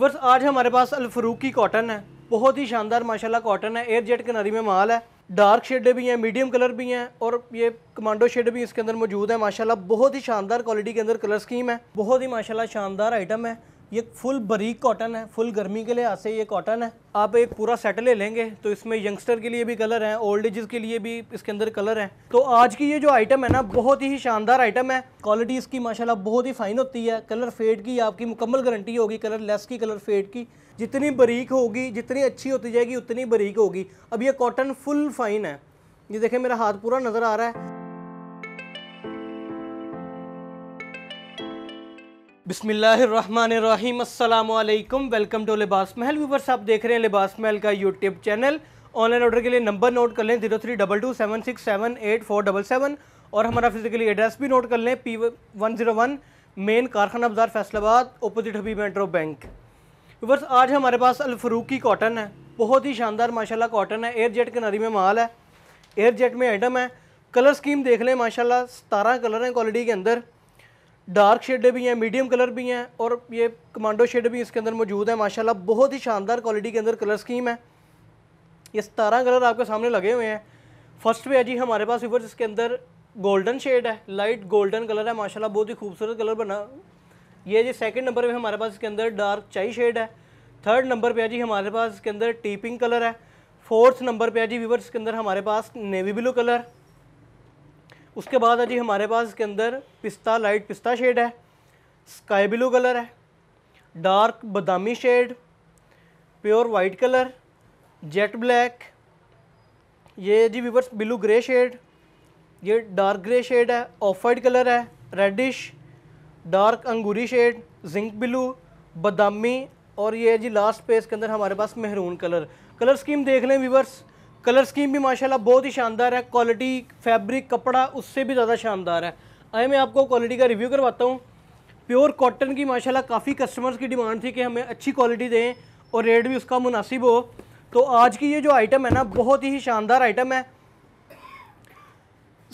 वर्ष आज हमारे पास अलफरूक की कॉटन है बहुत ही शानदार माशाल्लाह कॉटन है एयर जेट किनारी में माल है डार्क शेड भी हैं मीडियम कलर भी हैं और ये कमांडो शेड भी इसके अंदर मौजूद है माशाल्लाह बहुत ही शानदार क्वालिटी के अंदर कलर स्कीम है बहुत ही माशाल्लाह शानदार आइटम है ये फुल बरीक कॉटन है फुल गर्मी के लिहाज से ये कॉटन है आप एक पूरा सेट ले लेंगे तो इसमें यंगस्टर के लिए भी कलर है ओल्ड एजेस के लिए भी इसके अंदर कलर है तो आज की ये जो आइटम है ना बहुत ही शानदार आइटम है क्वालिटी इसकी माशाल्लाह बहुत ही फाइन होती है कलर फेड की आपकी मुकम्मल गारंटी होगी कलर लेस की कलर फेड की जितनी बरीक होगी जितनी अच्छी होती जाएगी उतनी बरीक होगी अब ये कॉटन फुल फाइन है ये देखें मेरा हाथ पूरा नज़र आ रहा है बिसमीम अल्लाम वेलकम टू लिबास महल व्यूवर्स आप देख रहे हैं लिबास महल का यूट्यूब चैनल ऑनलाइन ऑर्डर के लिए नंबर नोट कर लें zero three double two seven six seven eight four double seven और हमारा फिजिकली एड्रेस भी नोट कर लें P one zero one main कारखाना बाजार Faisalabad opposite Habib metro bank viewers आज हमारे पास अलफरूक की कॉटन है बहुत ही शानदार माशाल्लाह कॉटन है एयर जेट किनारी में माल है एयर जेट में आइटम है कलर स्कीम देख लें माशाल्लाह सतारह कलर हैं क्वालिटी के अंदर डार्क शेड भी हैं मीडियम कलर भी हैं और ये कमांडो शेड भी इसके अंदर मौजूद है माशाल्लाह बहुत ही शानदार क्वालिटी के अंदर कलर स्कीम है ये सतारह कलर आपके सामने लगे हुए हैं फर्स्ट पे है जी हमारे पास व्यूवर्स इसके अंदर गोल्डन शेड है लाइट गोल्डन कलर है माशाल्लाह बहुत ही खूबसूरत कलर बना ये जी सेकेंड नंबर पर हमारे पास इसके अंदर डार्क चाई शेड है थर्ड नंबर पर है जी हमारे पास इसके अंदर टीपिंग कलर है फोर्थ नंबर पर है जी व्यूवर्स के अंदर हमारे पास नेवी ब्लू कलर उसके बाद अभी जी हमारे पास इसके अंदर पिस्ता लाइट पिस्ता शेड है स्काई ब्लू कलर है डार्क बदामी shade pure white colour jet black ये जी वीवर्स ब्लू ग्रे शेड ये डार्क ग्रे शेड है ऑफ वाइट कलर है रेडिश डार्क अंगूरी शेड जिंक ब्लू बदामी और ये जी लास्ट पेज के अंदर हमारे पास मेहरून कलर कलर स्कीम देख लें वीवर्स कलर स्कीम भी माशाल्लाह बहुत ही शानदार है क्वालिटी फैब्रिक कपड़ा उससे भी ज़्यादा शानदार है आए मैं आपको क्वालिटी का रिव्यू करवाता हूँ प्योर कॉटन की माशाल्लाह काफ़ी कस्टमर्स की डिमांड थी कि हमें अच्छी क्वालिटी दें और रेट भी उसका मुनासिब हो तो आज की ये जो आइटम है ना बहुत ही शानदार आइटम है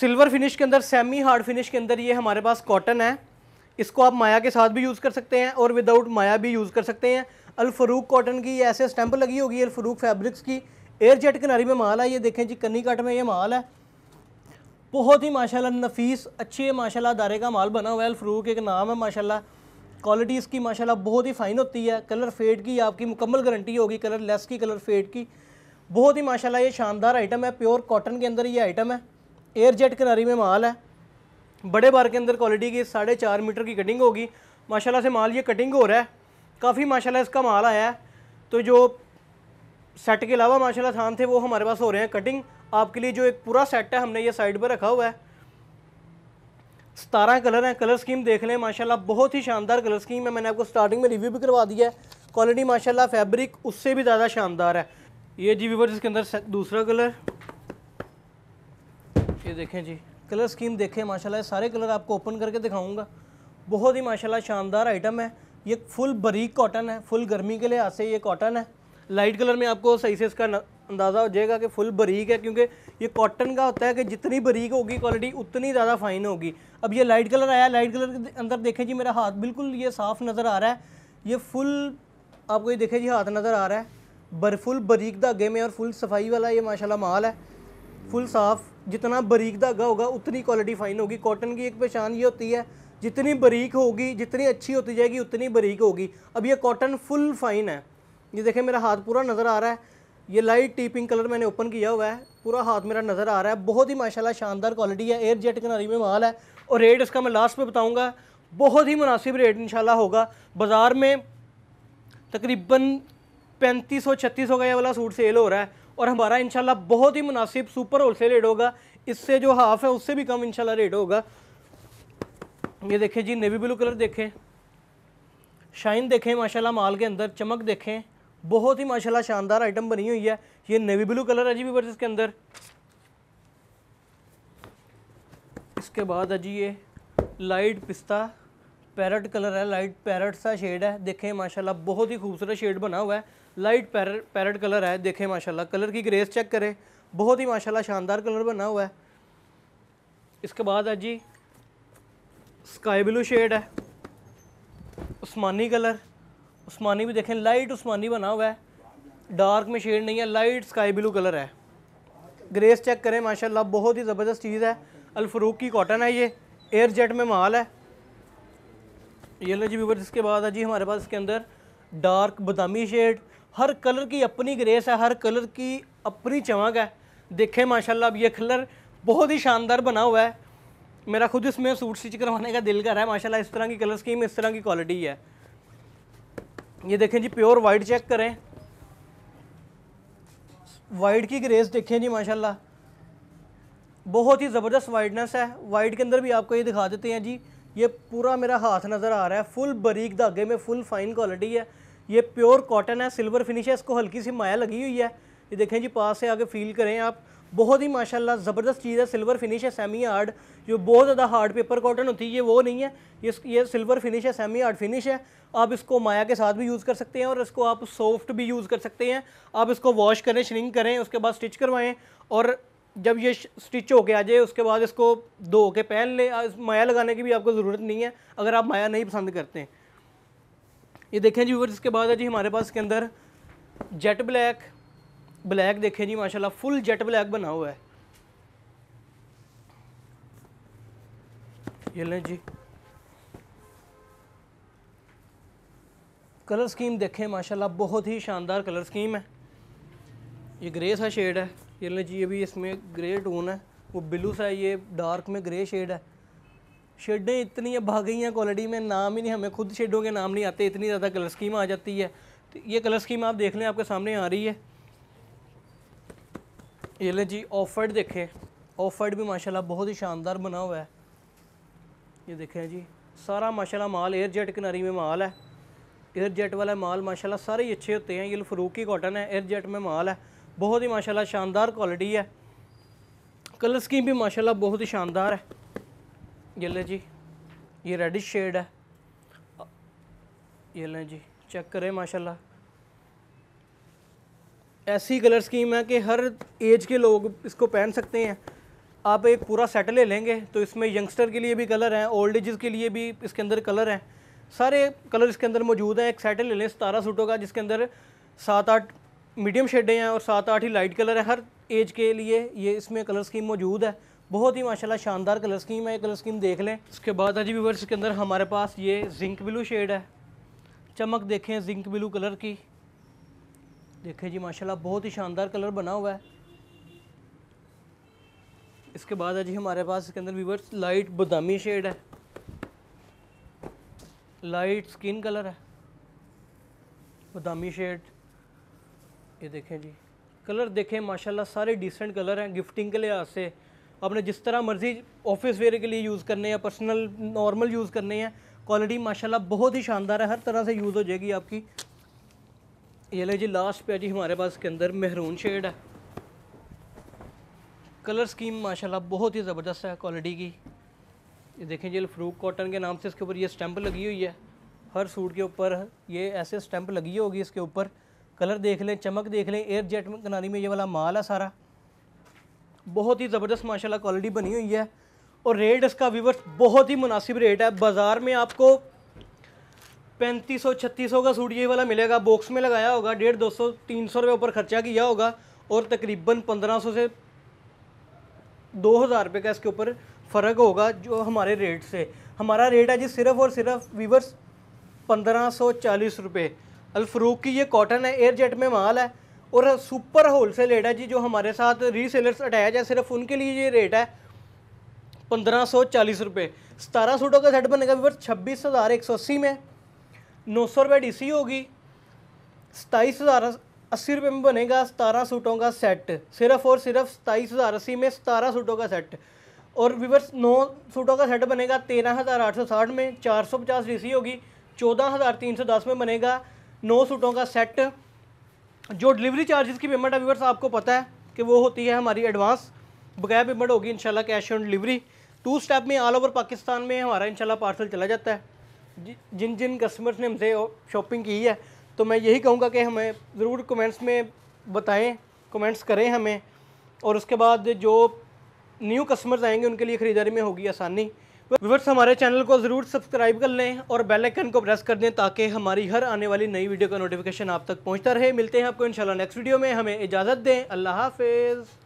सिल्वर फिनिश के अंदर सेमी हार्ड फिनिश के अंदर ये हमारे पास कॉटन है इसको आप माया के साथ भी यूज़ कर सकते हैं और विदाउट माया भी यूज़ कर सकते हैं अलफरूक कॉटन की ऐसे स्टैंप लगी होगी अलफरूक फैब्रिक्स की एयर जेट किनारी में माल है ये देखें जी कन्नीकट में ये माल है बहुत ही माशाल्लाह नफीस अच्छे माशाल्लाह दारे का माल बना हुआ है फ्रूक एक नाम है माशाल्लाह क्वालिटी इसकी माशाल्लाह बहुत ही फ़ाइन होती है कलर फेड की आपकी मुकम्मल गारंटी होगी कलर लेस की कलर फेड की बहुत ही माशाल्लाह ये शानदार आइटम है प्योर कॉटन के अंदर ये आइटम है एयर जेट किनारी में माल है बड़े बार के अंदर क्वालिटी की साढ़े चार मीटर की कटिंग होगी माशाल्लाह से माल ये कटिंग हो रहा है काफ़ी माशाल्लाह इसका माल आया है तो जो सेट के अलावा माशाल्लाह थान थे वो हमारे पास हो रहे हैं कटिंग आपके लिए जो एक पूरा सेट है हमने ये साइड पर रखा हुआ है सतारह कलर हैं कलर स्कीम देख लें माशाला बहुत ही शानदार कलर स्कीम है मैंने आपको स्टार्टिंग में रिव्यू भी करवा दिया है क्वालिटी माशाला फैब्रिक उससे भी ज़्यादा शानदार है ये जी वीवर इसके अंदर दूसरा कलर ये देखें जी कलर स्कीम देखें माशाल्लाह सारे कलर आपको ओपन करके दिखाऊंगा बहुत ही माशाल्लाह शानदार आइटम है ये फुल बरीक कॉटन है फुल गर्मी के लिहाज से ये कॉटन है लाइट कलर में आपको सही से इसका अंदाज़ा हो जाएगा कि फुल बरीक है क्योंकि ये कॉटन का होता है कि जितनी बरीक होगी क्वालिटी उतनी ज़्यादा फाइन होगी अब ये लाइट कलर आया लाइट कलर के अंदर देखें जी मेरा हाथ बिल्कुल ये साफ़ नज़र आ रहा है ये फुल आपको ये देखें जी हाथ नज़र आ रहा है बर फुल बरीक धागे में और फुल सफाई वाला ये माशाला माल है फुल साफ़ जितना बरीक धागा होगा उतनी क्वालिटी फ़ाइन होगी कॉटन की एक पहचान ये होती है जितनी बरीक होगी जितनी अच्छी होती जाएगी उतनी बरीक होगी अब ये कॉटन फुल फाइन है ये देखें मेरा हाथ पूरा नज़र आ रहा है ये लाइट टी पिंक कलर मैंने ओपन किया हुआ है पूरा हाथ मेरा नज़र आ रहा है बहुत ही माशाल्लाह शानदार क्वालिटी है एयर जेट किनारी में माल है और रेट इसका मैं लास्ट में बताऊँगा बहुत ही मुनासिब रेट इन होगा बाज़ार में तकरीबन पैंतीस सौ छत्तीस हो का वाला सूट सेल हो रहा है और हमारा इन बहुत ही मुनासिब सुपर होल सेल रेट होगा इससे जो हाफ़ है उससे भी कम इन रेट होगा ये देखें जी नेवी ब्लू कलर देखें शाइन देखें माशाल्लाह माल के अंदर चमक देखें बहुत ही माशाल्लाह शानदार आइटम बनी हुई है ये नेवी ब्लू कलर है जी भी इसके अंदर इसके बाद है जी ये लाइट पिस्ता पैरट कलर है लाइट पैरट सा शेड है देखें माशाल्लाह बहुत ही खूबसूरत शेड बना हुआ है लाइट पैरट पैरट कलर है देखें माशाल्लाह कलर की ग्रेस चेक करें बहुत ही माशाल्लाह शानदार कलर बना हुआ है इसके बाद है जी स्काई ब्लू शेड है उस्मानी कलर उस्मानी भी देखें लाइट उस्मानी बना हुआ है डार्क में शेड नहीं है लाइट स्काई ब्लू कलर है ग्रेस चेक करें माशाल्लाह बहुत ही ज़बरदस्त चीज़ है अलफरूक की कॉटन है ये एयर जेट में माल है ये लो जी व्यूवर इसके बाद है जी हमारे पास इसके अंदर डार्क बदामी शेड हर कलर की अपनी ग्रेस है हर कलर की अपनी चमक है देखें माशाल्लाह अब ये कलर बहुत ही शानदार बना हुआ है मेरा खुद इसमें सूट स्टिच करवाने का दिल कर रहा है माशाल्लाह इस तरह की कलर स्कीम इस तरह की क्वालिटी है ये देखें जी प्योर वाइट चेक करें वाइट की ग्रेस देखें जी माशाल्लाह बहुत ही ज़बरदस्त वाइटनेस है वाइट के अंदर भी आपको ये दिखा देते हैं जी ये पूरा मेरा हाथ नज़र आ रहा है फुल बरीक धागे में फुल फाइन क्वालिटी है ये प्योर कॉटन है सिल्वर फिनिश है इसको हल्की सी माया लगी हुई है ये देखें जी पास से आगे फील करें आप बहुत ही माशाल्लाह ज़बरदस्त चीज़ है सिल्वर फिनिश है सेमी हार्ड जो बहुत ज़्यादा हार्ड पेपर कॉटन होती है ये वो नहीं है ये ये सिल्वर फिनिश है सेमी हार्ड फिनिश है आप इसको माया के साथ भी यूज़ कर सकते हैं और इसको आप सॉफ्ट भी यूज़ कर सकते हैं आप इसको वॉश करें श्रिंक करें उसके बाद स्टिच करवाएँ और जब ये स्टिच होके आ जाए उसके बाद इसको धो के पहन लें माया लगाने की भी आपको ज़रूरत नहीं है अगर आप माया नहीं पसंद करते हैं ये देखें जी व्यूवर्स इसके बाद है जी हमारे पास इसके अंदर जेट ब्लैक ब्लैक देखें जी माशाल्लाह फुल जेट ब्लैक बना हुआ है ये लें जी कलर स्कीम देखें माशाल्लाह बहुत ही शानदार कलर स्कीम है ये ग्रे सा शेड है ये लें जी ये भी इसमें ग्रे टोन है वो ब्लू सा ये डार्क में ग्रे शेड है शेडें इतनी अब भाग गई हैं क्वालिटी में नाम ही नहीं हमें खुद शेडों के नाम नहीं आते इतनी ज़्यादा कलर स्कीम आ जाती है तो ये कलर स्कीम आप देख लें आपके सामने आ रही है ये ले जी ऑफर्ड देखें ऑफर्ड भी माशाल्लाह बहुत ही शानदार बना हुआ है ये देखें जी सारा माशाल्लाह माल एयर जेट किनारी में माल है एयर जेट वाला माल माशाल्लाह सारे ही अच्छे होते हैं ये ही कॉटन है एयर जेट में माल है बहुत ही माशाल्लाह शानदार क्वालिटी है कलर स्कीम भी माशाल्लाह बहुत ही शानदार है ये लें जी ये रेडिश शेड है ये लें जी चेक करें माशाल्लाह ऐसी कलर स्कीम है कि हर एज के लोग इसको पहन सकते हैं आप एक पूरा सेट ले लेंगे तो इसमें यंगस्टर के लिए भी कलर हैं ओल्ड एज के लिए भी इसके अंदर कलर हैं सारे कलर इसके अंदर मौजूद हैं एक सेट ले लें सतारह सूटों का जिसके अंदर सात आठ मीडियम शेडें हैं और सात आठ ही लाइट कलर है हर एज के लिए ये इसमें कलर स्कीम मौजूद है बहुत ही माशाला शानदार कलर स्कीम है ये कलर स्कीम देख लें उसके बाद अजी व्यूवर्स के अंदर हमारे पास ये जिंक ब्लू शेड है चमक देखें जिंक ब्लू कलर की देखे जी माशाल्लाह बहुत ही शानदार कलर बना हुआ है इसके बाद है जी हमारे पास इसके अंदर वीवर्स लाइट बदामी शेड है लाइट स्किन कलर है बदामी शेड ये देखें जी कलर देखें माशाल्लाह सारे डिसेंट कलर हैं गिफ्टिंग के लिहाज से आपने जिस तरह मर्ज़ी ऑफिस वेयर के लिए यूज़ करने या पर्सनल नॉर्मल यूज़ करने हैं क्वालिटी माशाल्लाह बहुत ही शानदार है हर तरह से यूज़ हो जाएगी आपकी ये लो जी लास्ट पे जी हमारे पास के अंदर मेहरून शेड है कलर स्कीम माशाल्लाह बहुत ही ज़बरदस्त है क्वालिटी की ये देखें जी फ्रूक कॉटन के नाम से इसके ऊपर ये स्टैंप लगी हुई है हर सूट के ऊपर ये ऐसे स्टैंप लगी होगी इसके ऊपर कलर देख लें चमक देख लें एयर जेट कनारी में ये वाला माल है सारा बहुत ही ज़बरदस्त माशाल्लाह क्वालिटी बनी हुई है और रेट इसका व्यूवर्स बहुत ही मुनासिब रेट है बाज़ार में आपको पैंतीस सौ छत्तीस सौ का सूट ये वाला मिलेगा बॉक्स में लगाया होगा डेढ़ दो सौ तीन सौ रुपये ऊपर खर्चा किया होगा और तकरीबन पंद्रह सौ से दो हज़ार रुपये का इसके ऊपर फ़र्क होगा जो हमारे रेट से हमारा रेट है जी सिर्फ और सिर्फ वीवर्स पंद्रह सौ चालीस रुपये अलफरूक की ये कॉटन है एयर जेट में माल है और सुपर होल सेल रेट है जी जो हमारे साथ रीसेलर्स अटैच है सिर्फ उनके लिए ये रेट है पंद्रह सौ चालीस रुपये सतारह सूटों का सेट बनेगा वीवर छब्बीस हज़ार एक सौ अस्सी में नौ सौ रुपये डी होगी सताईस हज़ार अस्सी रुपये में बनेगा सतारह सूटों का सेट सिर्फ और सिर्फ सताईस हज़ार अस्सी में सतारह सूटों का सेट और विवर्स नौ सूटों का सेट बनेगा तेरह हज़ार आठ सौ साठ में चार सौ पचास डी होगी चौदह हज़ार तीन सौ दस में बनेगा नौ सूटों का सेट जो डिलीवरी चार्जेस की पेमेंट है विवर्स आपको पता है कि वो होती है हमारी एडवांस बकाया पेमेंट होगी इंशाल्लाह cash on delivery two step में ऑल ओवर पाकिस्तान में हमारा इंशाल्लाह पार्सल चला जाता है जिन जिन कस्टमर्स ने हमसे शॉपिंग की है तो मैं यही कहूँगा कि हमें ज़रूर कमेंट्स में बताएं कमेंट्स करें हमें और उसके बाद जो न्यू कस्टमर्स आएंगे उनके लिए ख़रीदारी में होगी आसानी व्यूवर्स हमारे चैनल को ज़रूर सब्सक्राइब कर लें और बेल आइकन को प्रेस कर दें ताकि हमारी हर आने वाली नई वीडियो का नोटिफिकेशन आप तक पहुंचता रहे मिलते हैं आपको इंशाल्लाह नेक्स्ट वीडियो में हमें इजाज़त दें अल्लाह हाफिज़